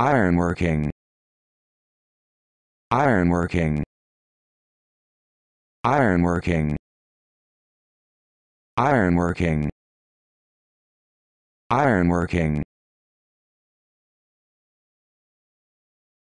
ironworking ironworking ironworking ironworking ironworking